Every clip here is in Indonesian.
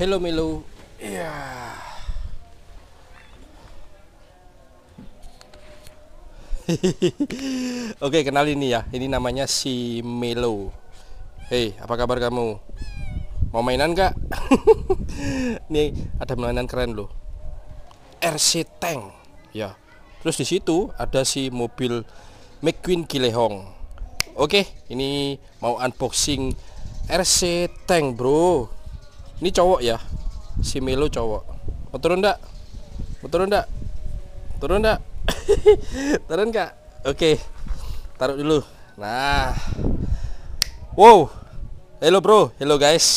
Hello Milo. Iya. Yeah. Oke, kenal ini ya. Ini namanya si Melo. Hei, apa kabar kamu? Mau mainan gak? Nih, ada mainan keren loh. RC Tank. Ya. Terus di situ ada si mobil McQueen Gilehong. Oke, ini mau unboxing RC Tank, Bro ini cowok ya si Milo cowok mau turun ndak mau turun ndak turun ndak turun enggak oke taruh dulu nah wow hello bro hello guys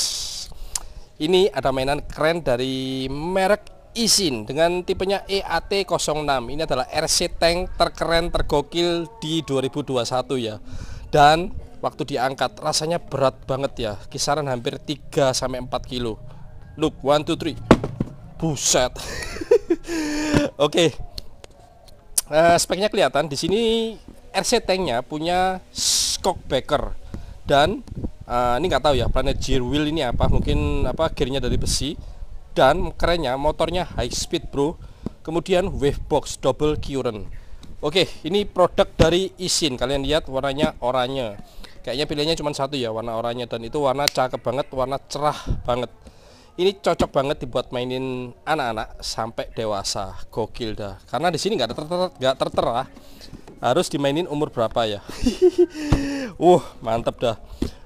ini ada mainan keren dari merek Isin dengan tipenya EAT06 ini adalah RC tank terkeren tergokil di 2021 ya dan waktu diangkat rasanya berat banget ya kisaran hampir 3 sampai 4 kilo look 1 2 3 buset oke okay. uh, eh, speknya kelihatan di sini RC tanknya punya Skok shockbacker dan uh, ini nggak tahu ya planet gear wheel ini apa mungkin apa gearnya dari besi dan kerennya motornya high speed bro kemudian wavebox double current oke ini produk dari isin kalian lihat warnanya oranye kayaknya pilihannya cuma satu ya warna oranye dan itu warna cakep banget warna cerah banget ini cocok banget dibuat mainin anak-anak sampai dewasa gokil dah karena di sini nggak tertera nggak tertera harus dimainin umur berapa ya uh mantap dah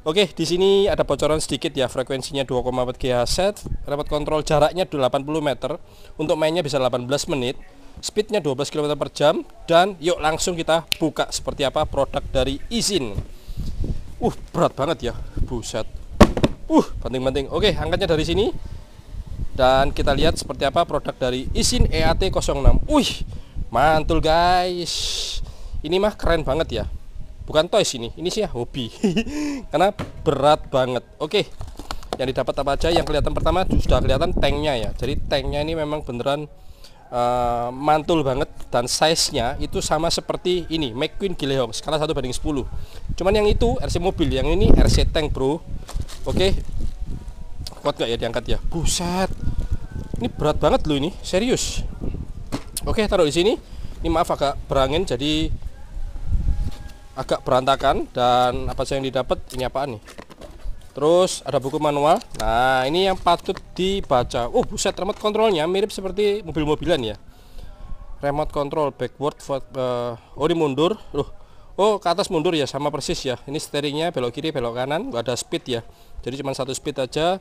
oke di sini ada bocoran sedikit ya frekuensinya 2,4 GHz dapat kontrol jaraknya 80 meter untuk mainnya bisa 18 menit speednya 12 km per jam dan yuk langsung kita buka seperti apa produk dari izin uh berat banget ya buset uh penting-penting. oke angkatnya dari sini dan kita lihat seperti apa produk dari isin EAT 06 wih mantul guys ini mah keren banget ya bukan toys ini ini sih ya hobi karena berat banget oke yang didapat apa aja yang kelihatan pertama sudah kelihatan tanknya ya jadi tanknya ini memang beneran uh, mantul banget dan size-nya itu sama seperti ini McQueen Gilehong skala 1 banding 10 cuman yang itu RC mobil yang ini RC tank bro oke okay. kuat gak ya diangkat ya buset ini berat banget loh ini serius oke okay, taruh di sini ini maaf agak berangin jadi agak berantakan dan apa saja yang didapat ini apaan nih Terus ada buku manual. Nah, ini yang patut dibaca. Oh, buset remote kontrolnya mirip seperti mobil-mobilan ya. Remote control backward for, uh, ori mundur. Loh. Oh, ke atas mundur ya sama persis ya. Ini steeringnya belok kiri, belok kanan, Gak ada speed ya. Jadi cuma satu speed aja.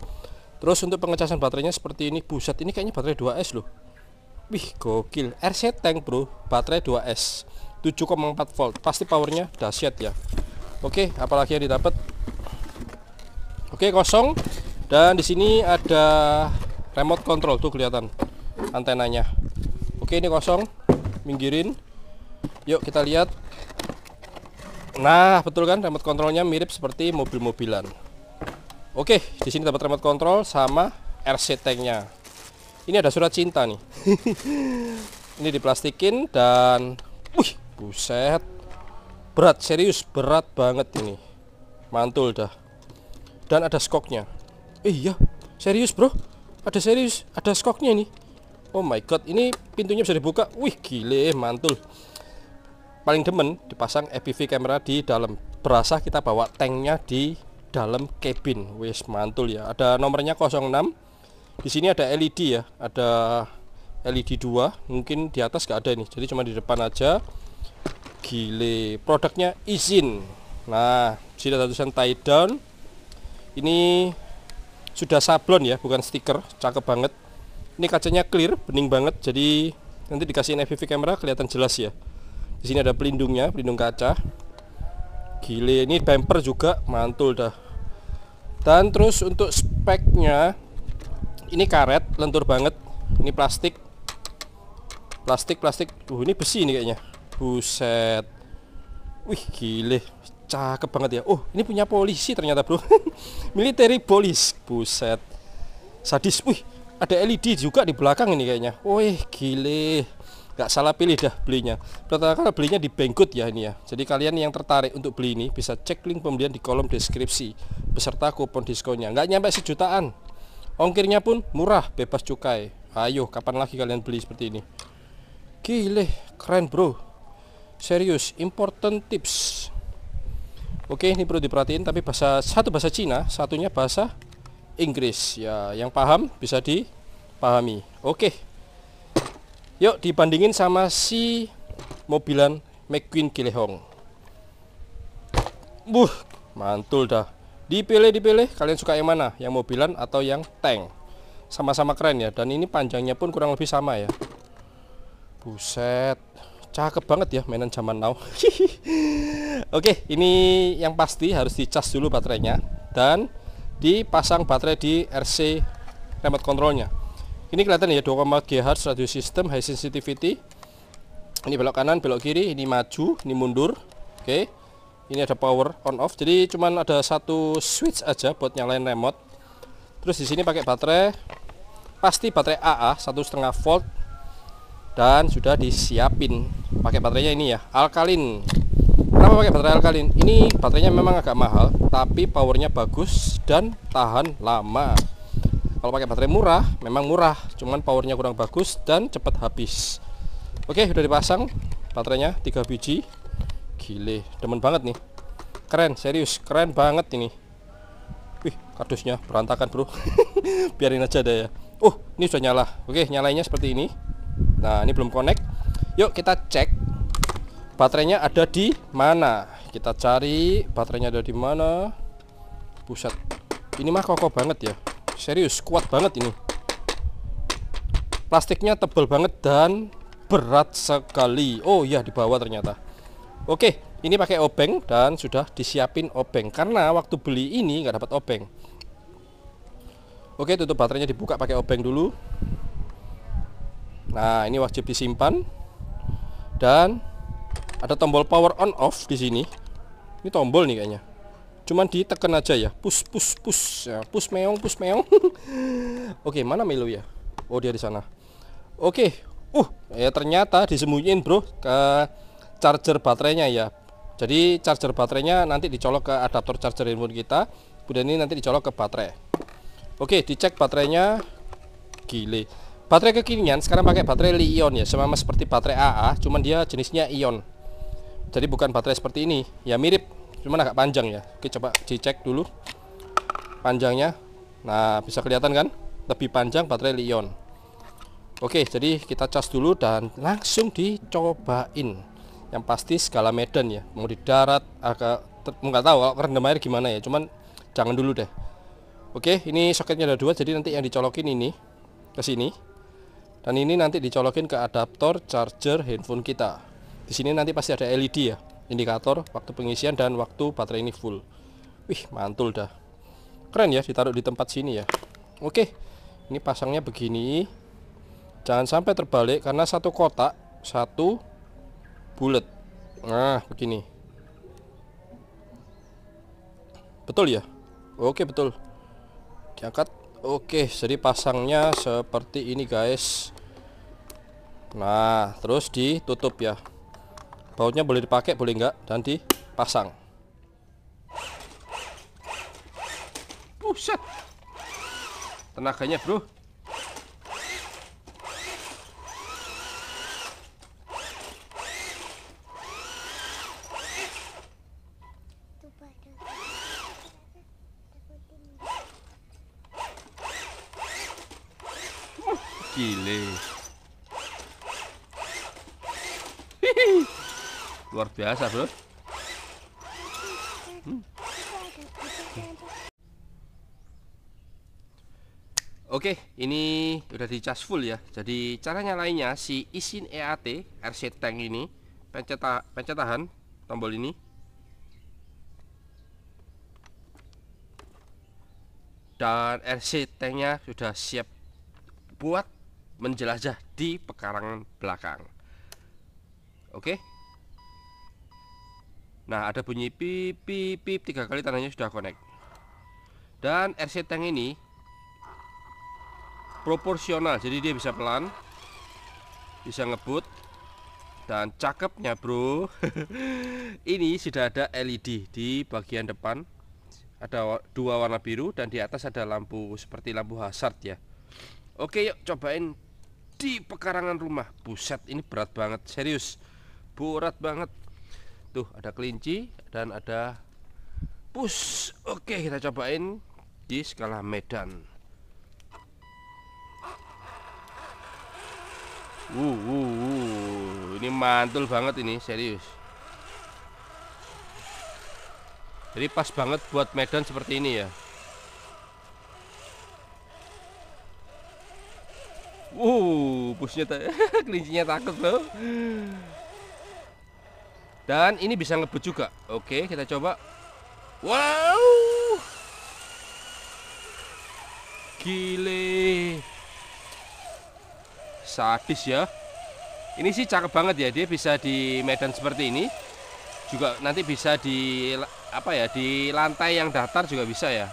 Terus untuk pengecasan baterainya seperti ini. Buset, ini kayaknya baterai 2S loh. Wih, gokil. RC tank, Bro. Baterai 2S. 7,4 volt. Pasti powernya dahsyat ya. Oke, apalagi yang didapat Oke, kosong. Dan di sini ada remote control tuh kelihatan antenanya. Oke, ini kosong. Minggirin. Yuk kita lihat. Nah, betul kan remote kontrolnya mirip seperti mobil-mobilan. Oke, di sini dapat remote control sama RC tanknya. Ini ada surat cinta nih. ini diplastikin dan wih, buset. Berat, serius berat banget ini. Mantul dah dan ada skoknya eh, iya serius bro ada serius ada skoknya ini oh my god ini pintunya bisa dibuka wih gile mantul paling demen dipasang fpv kamera di dalam berasa kita bawa tanknya di dalam cabin Wih, mantul ya ada nomornya 06 di sini ada LED ya ada LED 2 mungkin di atas gak ada ini jadi cuma di depan aja gile produknya izin nah sudah ada tulisan tie down ini sudah sablon ya bukan stiker cakep banget ini kacanya clear bening banget jadi nanti dikasihin FPV kamera kelihatan jelas ya di sini ada pelindungnya pelindung kaca gile ini bumper juga mantul dah dan terus untuk speknya ini karet lentur banget ini plastik plastik plastik uh ini besi ini kayaknya buset wih gile cakep banget ya oh ini punya polisi ternyata bro military police buset sadis wih ada LED juga di belakang ini kayaknya wih gile Gak salah pilih dah belinya pertama kali belinya di Banggood ya ini ya jadi kalian yang tertarik untuk beli ini bisa cek link pembelian di kolom deskripsi beserta kupon diskonnya Gak nyampe sejutaan ongkirnya pun murah bebas cukai ayo kapan lagi kalian beli seperti ini gile keren bro serius important tips Oke, ini perlu diperhatiin tapi bahasa satu bahasa Cina, satunya bahasa Inggris. Ya, yang paham bisa dipahami. Oke. Yuk dibandingin sama si mobilan McQueen Gilehong. Buh, mantul dah. Dipilih dipilih kalian suka yang mana? Yang mobilan atau yang tank? Sama-sama keren ya dan ini panjangnya pun kurang lebih sama ya. Buset cakep banget ya mainan zaman now oke ini yang pasti harus dicas dulu baterainya dan dipasang baterai di RC remote controlnya ini kelihatan ya 2,4 GHz radio system high sensitivity ini belok kanan belok kiri ini maju ini mundur oke ini ada power on off jadi cuman ada satu switch aja buat nyalain remote terus di sini pakai baterai pasti baterai AA satu setengah volt dan sudah disiapin pakai baterainya ini ya alkalin kenapa pakai baterai alkalin ini baterainya memang agak mahal tapi powernya bagus dan tahan lama kalau pakai baterai murah memang murah cuman powernya kurang bagus dan cepat habis oke sudah dipasang baterainya 3 biji gile demen banget nih keren serius keren banget ini wih kardusnya berantakan bro biarin aja deh ya oh ini sudah nyala oke nyalainnya seperti ini Nah, ini belum connect. Yuk kita cek baterainya ada di mana. Kita cari baterainya ada di mana. Pusat. Ini mah kokoh banget ya. Serius, kuat banget ini. Plastiknya tebal banget dan berat sekali. Oh iya di bawah ternyata. Oke, ini pakai obeng dan sudah disiapin obeng karena waktu beli ini nggak dapat obeng. Oke, tutup baterainya dibuka pakai obeng dulu. Nah, ini wajib disimpan. Dan ada tombol power on off di sini. Ini tombol nih kayaknya. Cuman ditekan aja ya. Push push push. Ya, push meong push meong. Oke, mana milu ya? Oh, dia di sana. Oke. Uh, ya ternyata disembunyiin, Bro, ke charger baterainya ya. Jadi charger baterainya nanti dicolok ke adaptor charger handphone kita. Kemudian ini nanti dicolok ke baterai. Oke, dicek baterainya. Gile baterai kekinian sekarang pakai baterai li-ion ya sama seperti baterai AA cuman dia jenisnya ion jadi bukan baterai seperti ini ya mirip cuman agak panjang ya oke coba dicek dulu panjangnya nah bisa kelihatan kan lebih panjang baterai li-ion oke jadi kita cas dulu dan langsung dicobain yang pasti skala medan ya mau di darat agak nggak tahu kalau rendam air gimana ya cuman jangan dulu deh oke ini soketnya ada dua jadi nanti yang dicolokin ini ke sini dan ini nanti dicolokin ke adaptor charger handphone kita. Di sini nanti pasti ada LED ya, indikator waktu pengisian dan waktu baterai ini full. Wih, mantul dah. Keren ya ditaruh di tempat sini ya. Oke. Ini pasangnya begini. Jangan sampai terbalik karena satu kotak, satu bulat. Nah, begini. Betul ya? Oke, betul. Diangkat Oke, jadi pasangnya seperti ini guys. Nah, terus ditutup ya. Bautnya boleh dipakai, boleh enggak? Dan dipasang. Buset. Tenaganya, Bro. Gile. luar biasa bro Oke, hmm. Oke, ini udah di charge full ya. Jadi caranya lainnya si isin EAT RC tank ini pencet pencet tahan tombol ini. Dan RC tanknya sudah siap buat menjelajah di pekarangan belakang. Oke. Nah ada bunyi pip pip pip tiga kali tandanya sudah connect Dan RC tank ini Proporsional jadi dia bisa pelan Bisa ngebut Dan cakepnya bro Ini sudah ada LED di bagian depan Ada dua warna biru dan di atas ada lampu seperti lampu hazard ya Oke yuk cobain di pekarangan rumah Buset ini berat banget serius Berat banget Tuh ada kelinci dan ada push. Oke, kita cobain di skala Medan. Uh, uh, uh. Ini mantul banget ini, serius. Jadi pas banget buat Medan seperti ini ya. Uh, busnya tak, kelincinya takut loh. Dan ini bisa ngebut juga. Oke, kita coba. Wow. Gile. Sadis ya. Ini sih cakep banget ya, dia bisa di medan seperti ini. Juga nanti bisa di apa ya, di lantai yang datar juga bisa ya.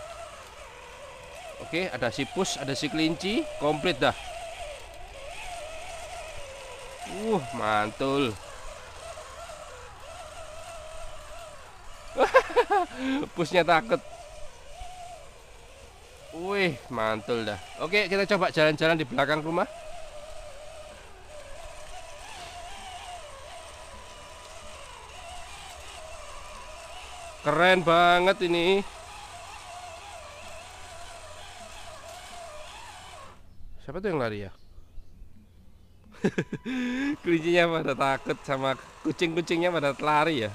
Oke, ada si ada si kelinci, komplit dah. Uh, mantul. Busnya takut. Wih, mantul dah. Oke, kita coba jalan-jalan di belakang rumah. Keren banget ini. Siapa tuh yang lari ya? Kelincinya pada takut sama kucing-kucingnya pada lari ya.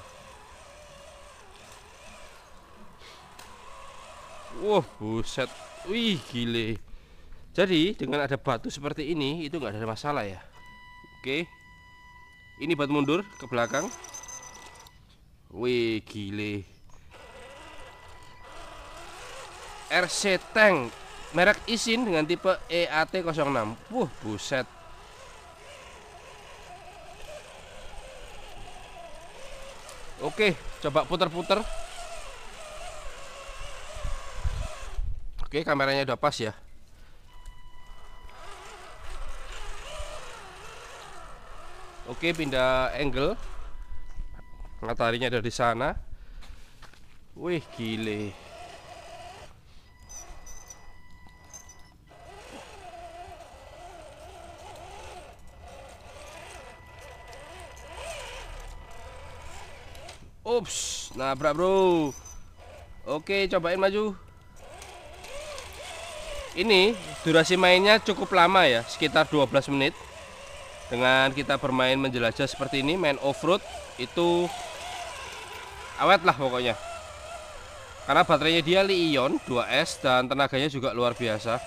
Wah, buset. Wih, gile. Jadi, dengan ada batu seperti ini itu nggak ada masalah ya. Oke. Ini batu mundur ke belakang. Wih, gile. RC Tank merek Isin dengan tipe EAT06. Wah, buset. Oke, coba putar-putar. Oke, kameranya udah pas ya. Oke, pindah angle. Mataharinya ada di sana. Wih, gile. Ups, nabrak bro. Oke, cobain maju ini durasi mainnya cukup lama ya sekitar 12 menit dengan kita bermain menjelajah seperti ini main off-road itu awet lah pokoknya karena baterainya dia Li-ion 2S dan tenaganya juga luar biasa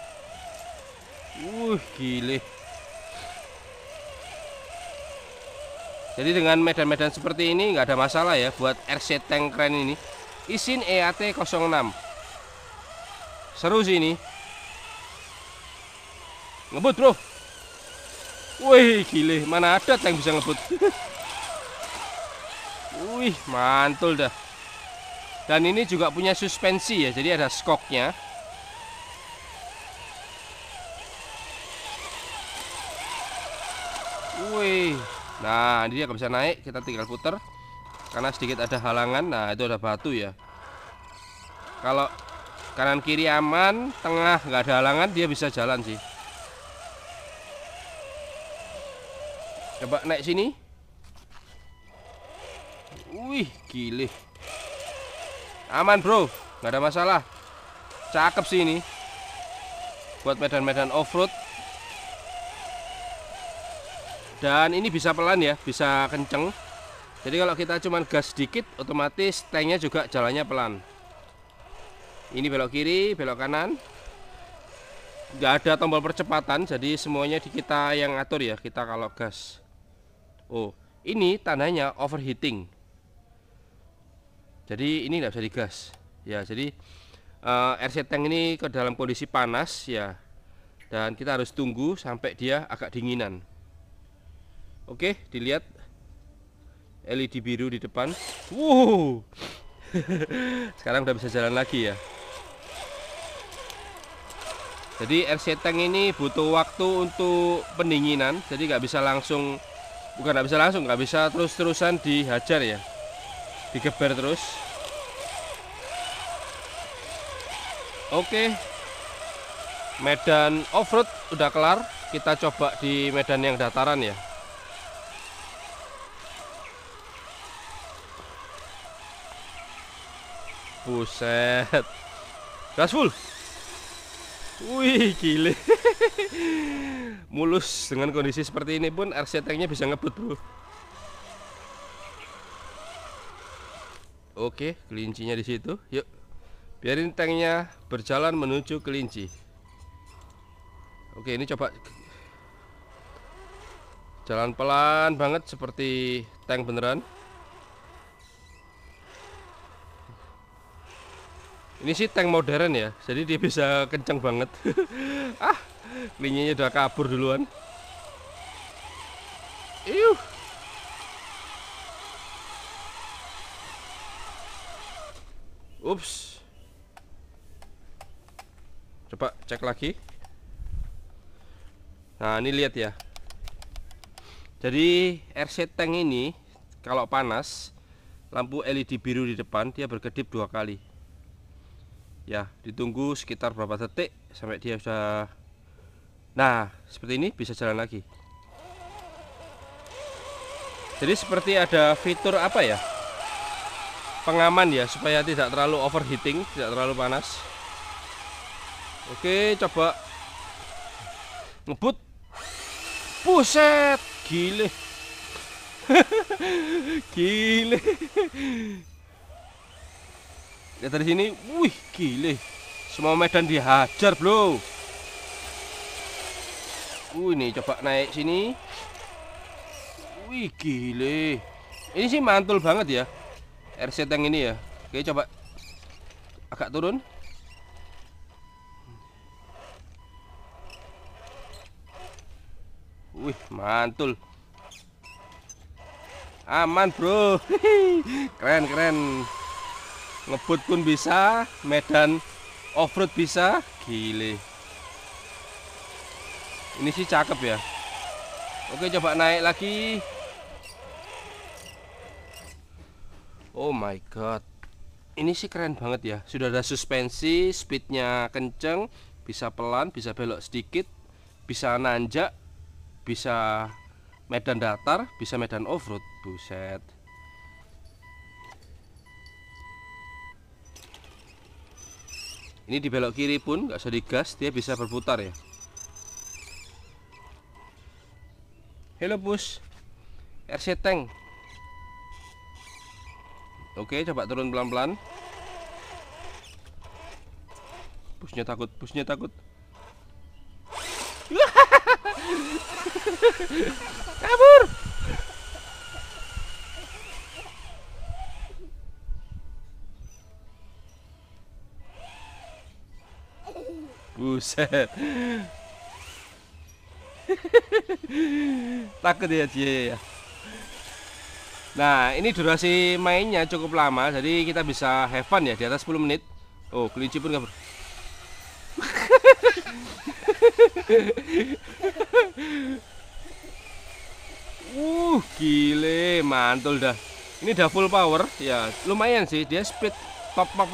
Wuh gile jadi dengan medan-medan seperti ini nggak ada masalah ya buat RC tank keren ini isin EAT 06 seru sih ini ngebut bro wih gile mana ada yang bisa ngebut wih mantul dah dan ini juga punya suspensi ya jadi ada skoknya wih nah dia gak bisa naik kita tinggal puter karena sedikit ada halangan nah itu ada batu ya kalau kanan kiri aman tengah nggak ada halangan dia bisa jalan sih Coba naik sini. Wih, gile. Aman, Bro. nggak ada masalah. Cakep sih ini. Buat medan-medan off-road. Dan ini bisa pelan ya, bisa kenceng. Jadi kalau kita cuma gas sedikit, otomatis tanknya juga jalannya pelan. Ini belok kiri, belok kanan. Gak ada tombol percepatan, jadi semuanya di kita yang atur ya, kita kalau gas. Oh, ini tanahnya overheating. Jadi ini nggak bisa digas. Ya, jadi uh, RC tank ini ke dalam kondisi panas ya. Dan kita harus tunggu sampai dia agak dinginan. Oke, dilihat LED biru di depan. Wow. Sekarang udah bisa jalan lagi ya. Jadi RC tank ini butuh waktu untuk pendinginan, jadi nggak bisa langsung bukan nggak bisa langsung nggak bisa terus terusan dihajar ya digeber terus oke medan off-road udah kelar kita coba di medan yang dataran ya buset gas full wih gile mulus dengan kondisi seperti ini pun RC tanknya bisa ngebut bro oke kelincinya di situ yuk biarin tanknya berjalan menuju kelinci oke ini coba jalan pelan banget seperti tank beneran ini sih tank modern ya jadi dia bisa kenceng banget ah Lininya udah kabur duluan. Iuh. Ups. Coba cek lagi. Nah, ini lihat ya. Jadi RC tank ini kalau panas lampu LED biru di depan dia berkedip dua kali. Ya, ditunggu sekitar berapa detik sampai dia sudah Nah, seperti ini bisa jalan lagi. Jadi seperti ada fitur apa ya? Pengaman ya supaya tidak terlalu overheating, tidak terlalu panas. Oke, coba ngebut. Puset, gile. gile. Lihat dari sini, wih gile. Semua medan dihajar, Bro. Wih ini coba naik sini. Wih, gile. Ini sih mantul banget ya. RC tank ini ya. Oke, coba agak turun. Wih, mantul. Aman, Bro. keren, keren. Ngebut pun bisa, medan off-road bisa. Gile ini sih cakep ya oke coba naik lagi oh my god ini sih keren banget ya sudah ada suspensi speednya kenceng bisa pelan bisa belok sedikit bisa nanjak bisa medan datar bisa medan offroad buset ini di belok kiri pun nggak usah digas dia bisa berputar ya Hello bus RC Tank Oke coba turun pelan-pelan Busnya takut Busnya takut Kabur Buset takut ya dia ya nah ini durasi mainnya cukup lama jadi kita bisa have fun ya di atas 10 menit oh kelinci pun kabur uh gile mantul dah ini udah full power ya lumayan sih dia speed top top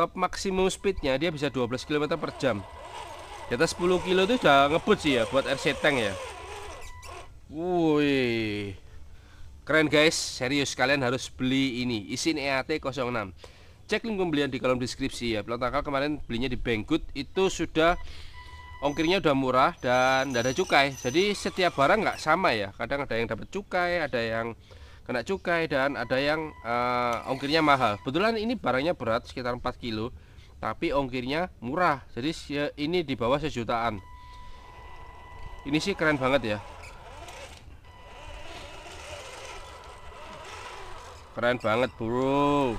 top maksimum speednya dia bisa 12 km per jam di atas 10 kilo itu sudah ngebut sih ya buat RC tank ya Wuih, Keren guys, serius kalian harus beli ini Isin EAT06 Cek link pembelian di kolom deskripsi ya pelan tanggal kemarin belinya di Banggood Itu sudah ongkirnya udah murah dan tidak ada cukai Jadi setiap barang nggak sama ya Kadang ada yang dapat cukai, ada yang kena cukai Dan ada yang uh, ongkirnya mahal Kebetulan ini barangnya berat sekitar 4 kilo tapi ongkirnya murah jadi ini di bawah sejutaan ini sih keren banget ya keren banget bro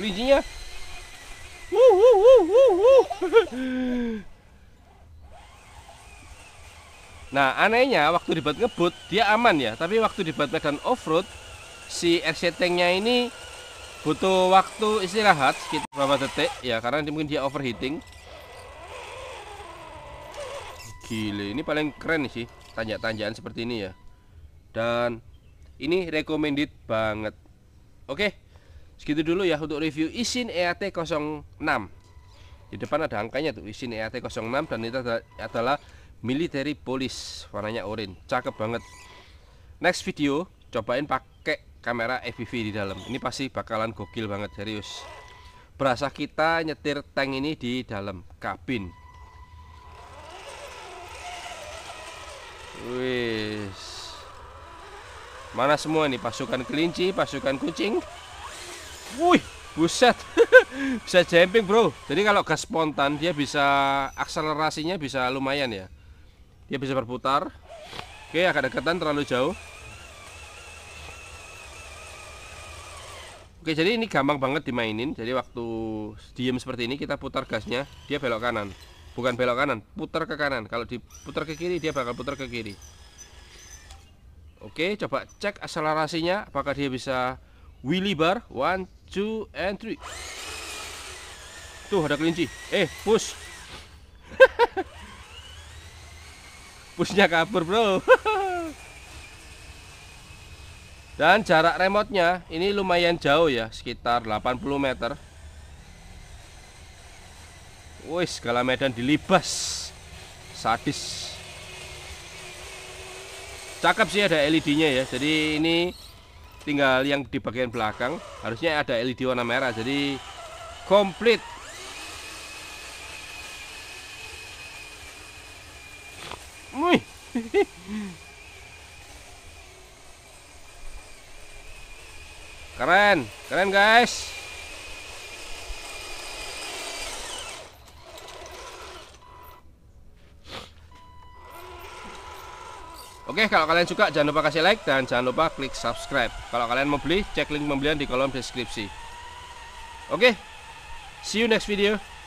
kelincinya nah anehnya waktu dibuat ngebut dia aman ya tapi waktu dibuat medan off-road si RCT-nya ini butuh waktu istirahat sekitar beberapa detik ya karena ini mungkin dia overheating gile ini paling keren sih tanya tanjakan seperti ini ya dan ini recommended banget oke segitu dulu ya untuk review isin EAT 06 di depan ada angkanya tuh isin EAT 06 dan itu adalah military police warnanya orange cakep banget next video cobain pakai kamera FPV di dalam ini pasti bakalan gokil banget serius berasa kita nyetir tank ini di dalam kabin wis mana semua nih pasukan kelinci pasukan kucing wih buset bisa jumping bro jadi kalau gas spontan dia bisa akselerasinya bisa lumayan ya dia bisa berputar oke agak dekatan terlalu jauh Oke, jadi ini gampang banget dimainin. Jadi waktu diem seperti ini kita putar gasnya, dia belok kanan. Bukan belok kanan, putar ke kanan. Kalau diputar ke kiri dia bakal putar ke kiri. Oke, coba cek akselerasinya apakah dia bisa wheelie bar. One, two, and three. Tuh ada kelinci. Eh, push. Pushnya kabur, Bro. dan jarak remotnya ini lumayan jauh ya sekitar 80 meter Woi segala medan dilibas sadis cakep sih ada LED-nya ya jadi ini tinggal yang di bagian belakang harusnya ada LED warna merah jadi komplit Wih Keren, keren guys. Oke, kalau kalian suka jangan lupa kasih like dan jangan lupa klik subscribe. Kalau kalian mau beli, cek link pembelian di kolom deskripsi. Oke, see you next video.